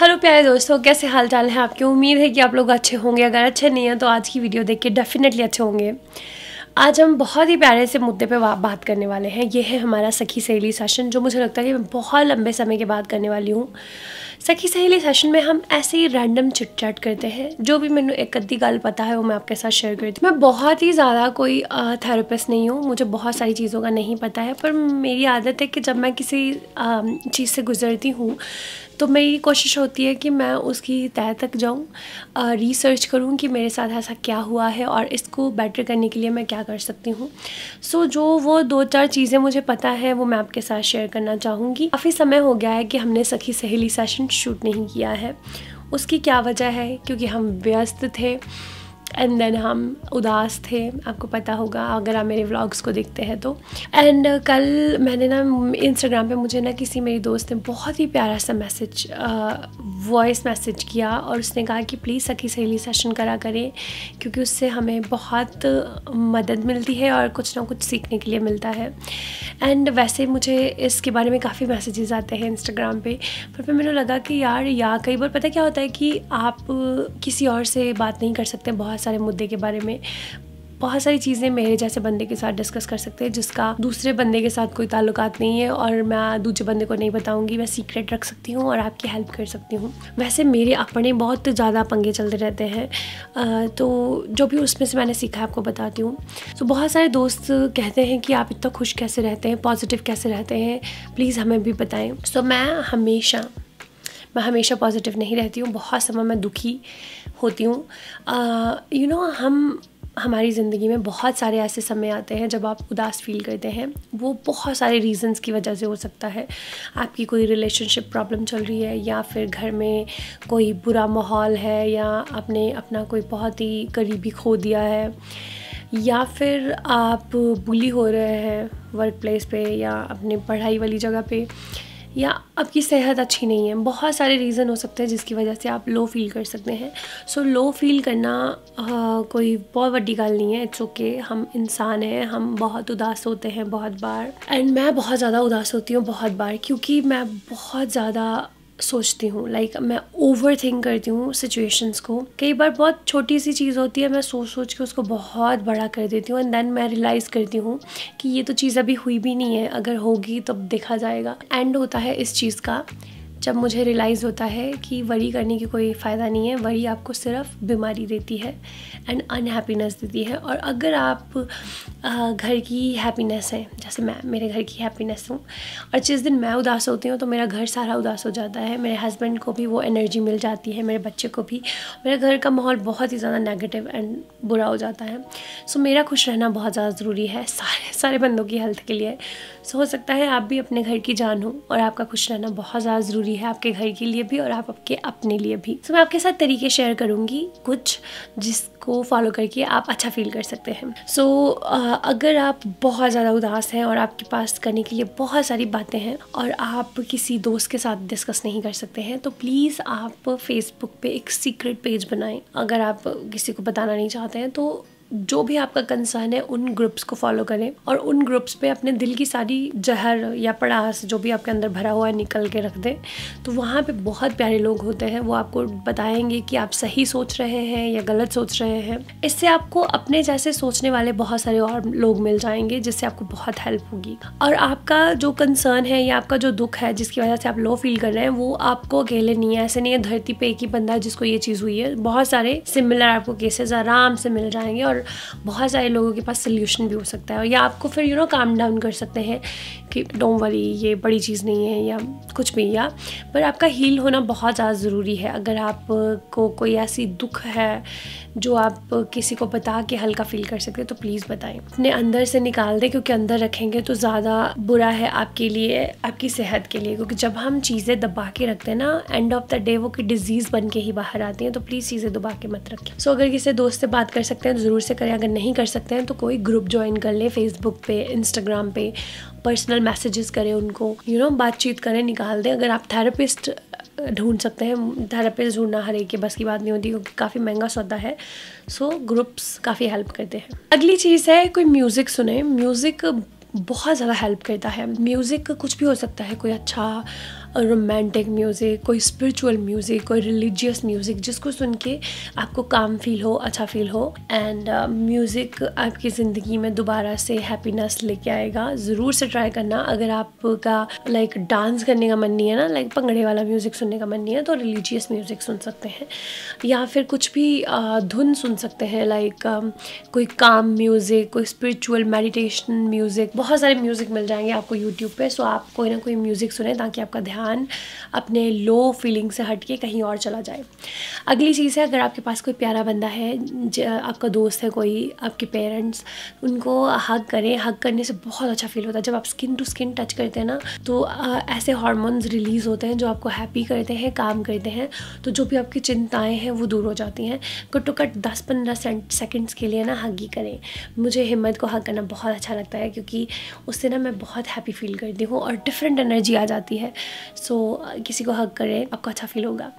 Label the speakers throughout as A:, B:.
A: Hello प्यारे दोस्तों कैसे हाल चाल हैं आपके उम्मीद है कि आप लोग अच्छे होंगे अगर अच्छे नहीं हैं तो आज की वीडियो देख के डेफिनेटली अच्छे होंगे आज हम बहुत ही प्यारे से मुद्दे पे बात करने वाले हैं ये है हमारा सखी सहेली सेशन जो मुझे लगता है कि मैं बहुत लंबे समय के बाद करने वाली हूँ सखी सहेली सेशन में हम ऐसे ही रैंडम चिट चैट करते हैं जो भी मैंने एक अद्धी गल पता है वो मैं आपके साथ शेयर करती हूँ मैं बहुत ही ज़्यादा कोई थेरेपिस्ट नहीं हूँ मुझे बहुत सारी चीज़ों का नहीं पता है पर मेरी आदत है कि जब मैं किसी चीज़ से गुजरती हूँ तो मेरी कोशिश होती है कि मैं उसकी तह तक जाऊँ रिसर्च करूँ कि मेरे साथ ऐसा क्या हुआ है और इसको बेटर करने के लिए मैं क्या कर सकती हूँ सो so, जो वो दो चार चीज़ें मुझे पता है वो मैं आपके साथ शेयर करना चाहूँगी काफ़ी समय हो गया है कि हमने सखी सहेली सेशन शूट नहीं किया है उसकी क्या वजह है क्योंकि हम व्यस्त थे एंड देन हम उदास थे आपको पता होगा अगर आप मेरे व्लॉग्स को देखते हैं तो एंड uh, कल मैंने ना इंस्टाग्राम पे मुझे ना किसी मेरी दोस्त ने बहुत ही प्यारा सा मैसेज वॉइस मैसेज किया और उसने कहा कि प्लीज़ सखी सहेली सेशन करा करें क्योंकि उससे हमें बहुत uh, मदद मिलती है और कुछ ना कुछ सीखने के लिए मिलता है एंड वैसे मुझे इसके बारे में काफ़ी मैसेजेस आते हैं इंस्टाग्राम पे पर फिर मैंने लगा कि यार या कई बार पता क्या होता है कि आप किसी और से बात नहीं कर सकते बहुत सारे मुद्दे के बारे में बहुत सारी चीज़ें मेरे जैसे बंदे के साथ डिस्कस कर सकते हैं जिसका दूसरे बंदे के साथ कोई ताल्लुक नहीं है और मैं दूसरे बंदे को नहीं बताऊंगी मैं सीक्रेट रख सकती हूँ और आपकी हेल्प कर सकती हूँ वैसे मेरे अपने बहुत ज़्यादा पंगे चलते रहते हैं तो जो भी उसमें से मैंने सीखा है आपको बताती हूँ तो बहुत सारे दोस्त कहते हैं कि आप इतना खुश कैसे रहते हैं पॉजिटिव कैसे रहते हैं प्लीज़ हमें भी बताएँ सो मैं हमेशा मैं हमेशा पॉजिटिव नहीं रहती हूँ बहुत समय मैं दुखी होती हूँ यू नो हम हमारी ज़िंदगी में बहुत सारे ऐसे समय आते हैं जब आप उदास फील करते हैं वो बहुत सारे रीज़न्स की वजह से हो सकता है आपकी कोई रिलेशनशिप प्रॉब्लम चल रही है या फिर घर में कोई बुरा माहौल है या आपने अपना कोई बहुत ही करीबी खो दिया है या फिर आप बुली हो रहे हैं वर्क प्लेस पर या अपने पढ़ाई वाली जगह पर या आपकी सेहत अच्छी नहीं है बहुत सारे रीज़न हो सकते हैं जिसकी वजह से आप लो फील कर सकते हैं सो लो फील करना आ, कोई बहुत बड़ी गल नहीं है इट्स ओके okay. हम इंसान हैं हम बहुत उदास होते हैं बहुत बार एंड मैं बहुत ज़्यादा उदास होती हूँ बहुत बार क्योंकि मैं बहुत ज़्यादा सोचती हूँ लाइक like, मैं ओवर थिंक करती हूँ सिचुएशंस को कई बार बहुत छोटी सी चीज़ होती है मैं सोच सोच के उसको बहुत बड़ा कर देती हूँ एंड देन मैं रियलाइज़ करती हूँ कि ये तो चीज़ अभी हुई भी नहीं है अगर होगी तब देखा जाएगा एंड होता है इस चीज़ का जब मुझे रियलाइज़ होता है कि वरी करने की कोई फ़ायदा नहीं है वरी आपको सिर्फ बीमारी देती है एंड अनहैप्पीनेस देती है और अगर आप घर की हैप्पीनेस हैं जैसे मैं मेरे घर की हैप्पीनेस हूँ और जिस दिन मैं उदास होती हूँ तो मेरा घर सारा उदास हो जाता है मेरे हस्बैंड को भी वो एनर्जी मिल जाती है मेरे बच्चे को भी मेरे घर का माहौल बहुत ही ज़्यादा नेगेटिव एंड बुरा हो जाता है सो मेरा खुश रहना बहुत ज़्यादा ज़रूरी है सारे सारे बंदों की हेल्थ के लिए सो हो सकता है आप भी अपने घर की जान हो और आपका खुश रहना बहुत ज़्यादा ज़रूरी ज़रूरी है आपके घर के लिए भी और आप आपके अपने लिए भी तो मैं आपके साथ तरीके शेयर करूँगी कुछ जिसको फॉलो करके आप अच्छा फील कर सकते हैं सो so, अगर आप बहुत ज़्यादा उदास हैं और आपके पास करने के लिए बहुत सारी बातें हैं और आप किसी दोस्त के साथ डिस्कस नहीं कर सकते हैं तो प्लीज़ आप फेसबुक पे एक सीक्रेट पेज बनाएं अगर आप किसी को बताना नहीं चाहते हैं तो जो भी आपका कंसर्न है उन ग्रुप्स को फॉलो करें और उन ग्रुप्स पे अपने दिल की सारी जहर या पड़ास जो भी आपके अंदर भरा हुआ है निकल के रख दें तो वहाँ पे बहुत प्यारे लोग होते हैं वो आपको बताएंगे कि आप सही सोच रहे हैं या गलत सोच रहे हैं इससे आपको अपने जैसे सोचने वाले बहुत सारे और लोग मिल जाएंगे जिससे आपको बहुत हेल्प होगी और आपका जो कंसर्न है या आपका जो दुख है जिसकी वजह से आप लो फील कर रहे हैं वो आपको अकेले नहीं है ऐसे नहीं है धरती पर एक ही बंदा जिसको ये चीज़ हुई है बहुत सारे सिमिलर आपको केसेस आराम से मिल जाएंगे और और बहुत सारे लोगों के पास सोल्यूशन भी हो सकता है या आपको फिर यू नो काम डाउन कर सकते हैं कि डोंट वरी ये बड़ी चीज़ नहीं है या कुछ भी या पर आपका हील होना बहुत ज़्यादा ज़रूरी है अगर आपको कोई ऐसी दुख है जो आप किसी को बता के हल्का फील कर सकते हैं तो प्लीज़ बताएं अपने अंदर से निकाल दें क्योंकि अंदर रखेंगे तो ज़्यादा बुरा है आपके लिए आपकी सेहत के लिए क्योंकि जब हम चीज़ें दबा के रखते हैं ना एंड ऑफ द डे वो कि डिजीज़ बन के ही बाहर आती हैं तो प्लीज़ चीज़ें दबा के मत रखें सो so, अगर किसी दोस्त से बात कर सकते हैं तो ज़रूर से करें अगर नहीं कर सकते हैं तो कोई ग्रुप ज्वाइन कर लें फेसबुक पे इंस्टाग्राम पे पर्सनल मैसेजेस करें उनको यू you नो know, बातचीत करें निकाल दें अगर आप थेरेपिस्ट ढूंढ सकते हैं थेरेपिस्ट ढूंढना हर एक के बस की बात नहीं होती क्योंकि काफ़ी महंगा सौदा है सो so, ग्रुप्स काफ़ी हेल्प करते हैं अगली चीज़ है कोई म्यूज़िक सुने म्यूज़िक बहुत ज़्यादा हेल्प करता है म्यूज़िक कुछ भी हो सकता है कोई अच्छा रोमांटिक म्यूज़िक कोई स्पिरिचुअल म्यूज़िक कोई रिलीजियस म्यूज़िक जिसको सुन के आपको काम फील हो अच्छा फील हो एंड म्यूज़िक uh, आपकी ज़िंदगी में दोबारा से हैप्पीनेस लेके आएगा ज़रूर से ट्राई करना अगर आपका लाइक like, डांस करने का मन नहीं है ना लाइक like, भंगड़े वाला म्यूज़िक सुनने का मन नहीं है तो रिलीजियस म्यूज़िक सुन सकते हैं या फिर कुछ भी uh, धुन सुन सकते हैं लाइक uh, कोई काम म्यूज़िक कोई स्पिरिचुअल मेडिटेशन म्यूज़िक बहुत सारे म्यूज़िक मिल जाएंगे आपको यूट्यूब पर सो आप कोई ना कोई म्यूज़िक सुने ताकि आपका ध्यान ध्यान अपने लो फीलिंग से हट के कहीं और चला जाए अगली चीज़ है अगर आपके पास कोई प्यारा बंदा है आपका दोस्त है कोई आपके पेरेंट्स उनको हग करें हग करने से बहुत अच्छा फील होता है जब आप स्किन टू स्किन टच करते हैं ना तो ऐसे हॉर्मोन्स रिलीज़ होते हैं जो आपको हैप्पी करते हैं काम करते हैं तो जो भी आपकी चिंताएं हैं वो दूर हो जाती हैं कट टू कट दस पंद्रह सेकेंड्स के लिए ना हग ही करें मुझे हिम्मत को हग करना बहुत अच्छा लगता है क्योंकि उससे ना मैं बहुत हैप्पी फील करती हूँ और डिफरेंट एनर्जी आ जाती है सो so, किसी को हक करें आपको अच्छा फील होगा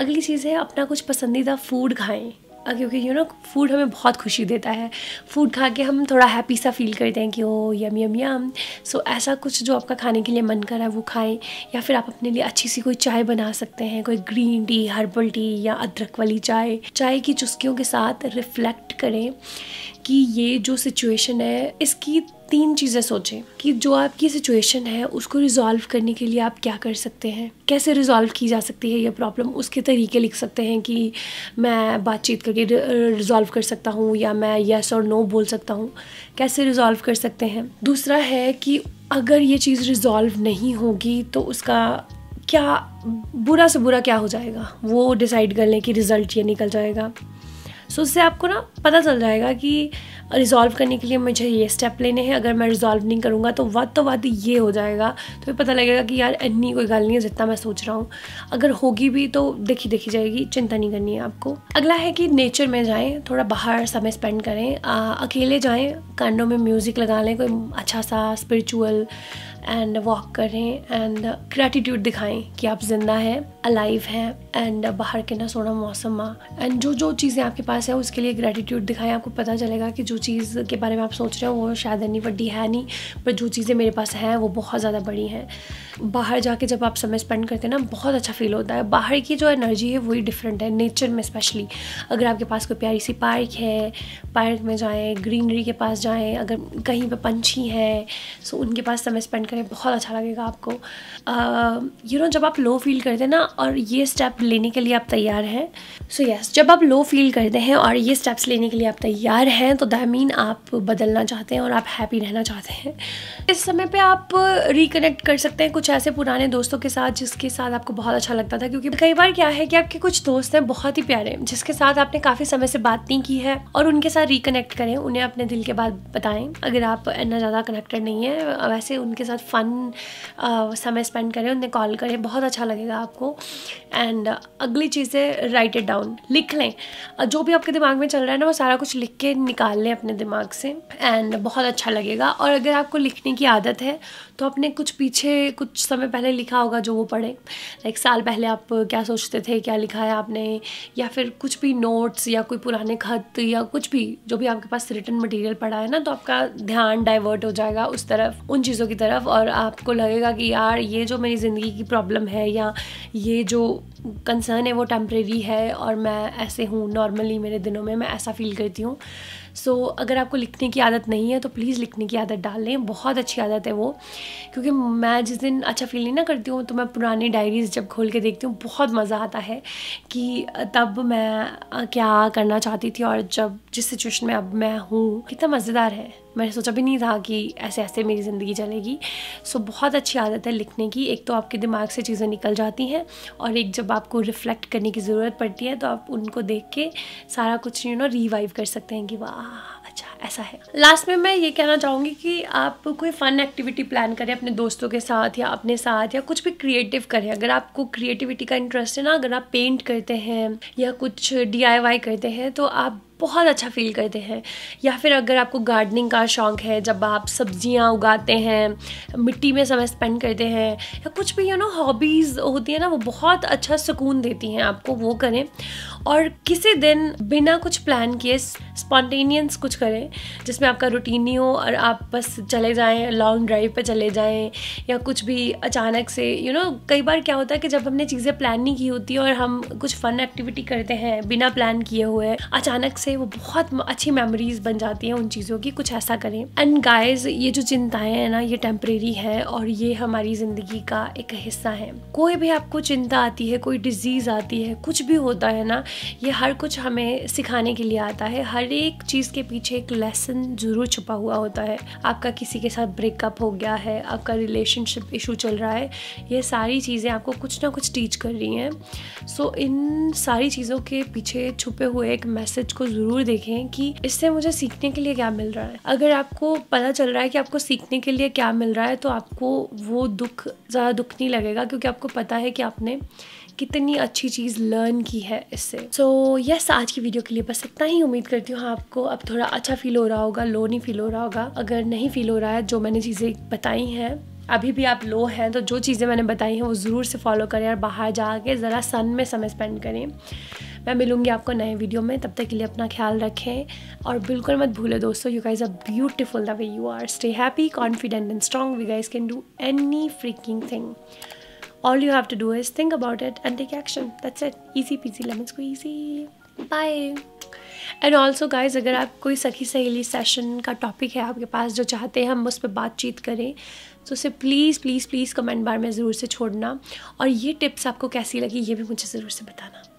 A: अगली चीज़ है अपना कुछ पसंदीदा फूड खाएँ क्योंकि यू नो फूड हमें बहुत खुशी देता है फूड खा के हम थोड़ा हैप्पी सा फील करते हैं कि ओ यम यम यम सो ऐसा कुछ जो आपका खाने के लिए मन करा है वो खाएं या फिर आप अपने लिए अच्छी सी कोई चाय बना सकते हैं कोई ग्रीन टी हर्बल टी या अदरक वाली चाय चाय की चुस्कियों के साथ रिफ्लेक्ट करें कि ये जो सिचुएशन है इसकी तीन चीज़ें सोचें कि जो आपकी सिचुएशन है उसको रिजॉल्व करने के लिए आप क्या कर सकते हैं कैसे रिजॉल्व की जा सकती है ये प्रॉब्लम उसके तरीके लिख सकते हैं कि मैं बातचीत करके रिजॉल्व कर सकता हूँ या मैं येस और नो बोल सकता हूँ कैसे रिजॉल्व कर सकते हैं दूसरा है कि अगर ये चीज़ रिजॉल्व नहीं होगी तो उसका क्या बुरा से बुरा क्या हो जाएगा वो डिसाइड कर लें कि रिज़ल्ट ये निकल जाएगा सो उससे आपको ना पता चल जाएगा कि रिज़ॉल्व करने के लिए मुझे ये स्टेप लेने हैं अगर मैं रिज़ॉल्व नहीं करूँगा तो वाद तो वाद ये हो जाएगा तो फिर पता लगेगा कि यार इतनी कोई गल नहीं है जितना मैं सोच रहा हूँ अगर होगी भी तो देखी देखी जाएगी चिंता नहीं करनी है आपको अगला है कि नेचर में जाएँ थोड़ा बाहर समय स्पेंड करें आ, अकेले जाएँ कानों में म्यूज़िक लगा लें कोई अच्छा सा स्परिचुअल एंड वॉक करें एंड ग्रेटिट्यूड दिखाएँ कि आप ज़िंदा हैं अलाइव हैं एंड बाहर के ना सोना मौसम एंड जो जो चीज़ें आपके पास है उसके लिए ग्रेटिट्यूड दिखाएं आपको पता चलेगा कि जो चीज़ के बारे में आप सोच रहे हो वो शायद इतनी बड़ी है नहीं पर जो चीज़ें मेरे पास हैं वो बहुत ज़्यादा बड़ी हैं बाहर जाके जब आप समय स्पेंड करते हैं ना बहुत अच्छा फील होता है बाहर की जो एनर्जी है वही डिफरेंट है नेचर में स्पेशली अगर आपके पास कोई प्यारी सी पार्क है पार्क में जाएँ ग्रीनरी के पास जाएँ अगर कहीं पर पंछी हैं सो उनके पास समय स्पेंड करें बहुत अच्छा लगेगा आपको यू नो जब आप लो फील करते हैं ना और ये स्टेप लेने के लिए आप तैयार हैं सो so यस yes, जब आप लो फील करते हैं और ये स्टेप्स लेने के लिए आप तैयार हैं तो दैट मीन आप बदलना चाहते हैं और आप हैप्पी रहना चाहते हैं इस समय पे आप रिकनेक्ट कर सकते हैं कुछ ऐसे पुराने दोस्तों के साथ जिसके साथ आपको बहुत अच्छा लगता था क्योंकि कई बार क्या है कि आपके कुछ दोस्त हैं बहुत ही प्यारे जिसके साथ आपने काफ़ी समय से बात नहीं की है और उनके साथ रिकनेक्ट करें उन्हें अपने दिल के बाद बताएं अगर आप इतना ज़्यादा कनेक्टेड नहीं है वैसे उनके साथ फ़न समय स्पेंड करें उन्हें कॉल करें बहुत अच्छा लगेगा आपको एंड uh, अगली चीज़ें राइट इट डाउन लिख लें जो भी आपके दिमाग में चल रहा है ना वो सारा कुछ लिख के निकाल लें अपने दिमाग से एंड बहुत अच्छा लगेगा और अगर आपको लिखने की आदत है तो आपने कुछ पीछे कुछ समय पहले लिखा होगा जो वो पढ़ें लाइक साल पहले आप क्या सोचते थे क्या लिखा है आपने या फिर कुछ भी नोट्स या कोई पुराने खत या कुछ भी जो भी आपके पास रिटर्न मटेरियल पड़ा है ना तो आपका ध्यान डाइवर्ट हो जाएगा उस तरफ उन चीज़ों की तरफ और आपको लगेगा कि यार ये जो मेरी ज़िंदगी की प्रॉब्लम है या ये जो कंसर्न है वो टेम्प्रेरी है और मैं ऐसे हूँ नॉर्मली मेरे दिनों में मैं ऐसा फील करती हूँ सो so, अगर आपको लिखने की आदत नहीं है तो प्लीज़ लिखने की आदत डाल लें बहुत अच्छी आदत है वो क्योंकि मैं जिस दिन अच्छा फील नहीं ना करती हूँ तो मैं पुरानी डायरीज़ जब खोल के देखती हूँ बहुत मज़ा आता है कि तब मैं क्या करना चाहती थी और जब जिस सिचुएशन में अब मैं हूँ कितना मज़ेदार है मैंने सोचा भी नहीं था कि ऐसे ऐसे मेरी ज़िंदगी चलेगी सो बहुत अच्छी आदत है लिखने की एक तो आपके दिमाग से चीज़ें निकल जाती हैं और एक जब आपको रिफ़्लेक्ट करने की ज़रूरत पड़ती है तो आप उनको देख के सारा कुछ यू नो रिवाइव कर सकते हैं कि वाह अच्छा ऐसा है लास्ट में मैं ये कहना चाहूँगी कि आप कोई फ़न एक्टिविटी प्लान करें अपने दोस्तों के साथ या अपने साथ या कुछ भी क्रिएटिव करें अगर आपको क्रिएटिविटी का इंटरेस्ट है ना अगर आप पेंट करते हैं या कुछ डी करते हैं तो आप बहुत अच्छा फील करते हैं या फिर अगर आपको गार्डनिंग का शौक़ है जब आप सब्जियाँ उगाते हैं मिट्टी में समय स्पेंड करते हैं या कुछ भी यू नो हॉबीज़ होती है ना वो बहुत अच्छा सुकून देती हैं आपको वो करें और किसी दिन बिना कुछ प्लान किए स्पॉन्टेनियस कुछ करें जिसमें आपका रूटीन नहीं हो और आप बस चले जाएं लॉन्ग ड्राइव पर चले जाएं या कुछ भी अचानक से यू you नो know, कई बार क्या होता है कि जब हमने चीज़ें प्लान नहीं की होती और हम कुछ फ़न एक्टिविटी करते हैं बिना प्लान किए हुए अचानक से वो बहुत अच्छी मेमोरीज बन जाती हैं उन चीज़ों की कुछ ऐसा करें एंड गाइज ये जो चिंताएं हैं ना ये टेम्परेरी है और ये हमारी ज़िंदगी का एक हिस्सा है कोई भी आपको चिंता आती है कोई डिजीज़ आती है कुछ भी होता है ना ये हर कुछ हमें सिखाने के लिए आता है हर एक चीज़ के पीछे एक लेसन ज़रूर छुपा हुआ होता है आपका किसी के साथ ब्रेकअप हो गया है आपका रिलेशनशिप इशू चल रहा है ये सारी चीज़ें आपको कुछ ना कुछ टीच कर रही हैं सो so, इन सारी चीज़ों के पीछे छुपे हुए एक मैसेज को ज़रूर देखें कि इससे मुझे सीखने के लिए क्या मिल रहा है अगर आपको पता चल रहा है कि आपको सीखने के लिए क्या मिल रहा है तो आपको वो दुख ज़्यादा दुख नहीं लगेगा क्योंकि आपको पता है कि आपने कितनी अच्छी चीज़ लर्न की है इससे से सो so, यस yes, आज की वीडियो के लिए बस इतना ही उम्मीद करती हूँ आपको अब थोड़ा अच्छा फील हो रहा होगा लो नहीं फील हो रहा होगा अगर नहीं फील हो रहा है जो मैंने चीज़ें बताई हैं अभी भी आप लो हैं तो जो चीज़ें मैंने बताई हैं वो ज़रूर से फॉलो करें और बाहर जाके ज़रा सन में समय स्पेंड करें मैं मिलूंगी आपको नए वीडियो में तब तक के लिए अपना ख्याल रखें और बिल्कुल मत भूलें दोस्तों you guys a beautiful the way you are stay happy confident and strong we guys can do any freaking thing you have to do is think about it and take action that's it easy peasy lemon को easy bye and also guys अगर आप कोई सखी सहेली session का topic है आपके पास जो चाहते हैं हम उस पर बातचीत करें तो उसे प्लीज़ प्लीज़ प्लीज़ कमेंट बार में ज़रूर से छोड़ना और ये टिप्स आपको कैसी लगी ये भी मुझे ज़रूर से बताना